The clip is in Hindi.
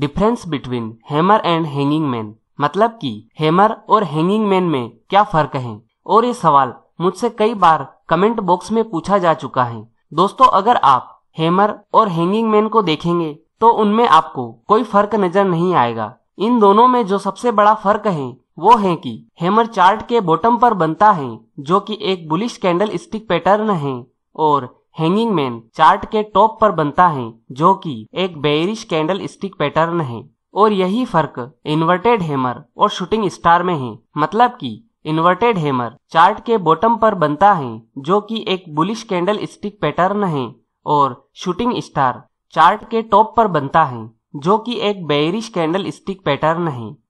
difference between hammer and hanging man मतलब कि हैमर और हैंगिंग मैन में क्या फर्क है और ये सवाल मुझसे कई बार कमेंट बॉक्स में पूछा जा चुका है दोस्तों अगर आप हैमर और हैंगिंग मैन को देखेंगे तो उनमें आपको कोई फर्क नजर नहीं आएगा इन दोनों में जो सबसे बड़ा फर्क है वो है कि हैमर चार्ट के बॉटम पर बनता है जो कि एक बुलिश कैंडल स्टिक पैटर्न है और हैंगिंग मैन चार्ट के टॉप पर बनता है जो कि एक बेरिश कैंडल स्टिक पैटर्न है और यही फर्क इन्वर्टेड हैमर और शूटिंग स्टार में है मतलब कि इन्वर्टेड हैमर चार्ट के बॉटम पर बनता है जो कि एक बुलिश कैंडल स्टिक पैटर्न है और शूटिंग स्टार चार्ट के टॉप पर बनता है जो कि एक बेरिश कैंडल स्टिक पैटर्न है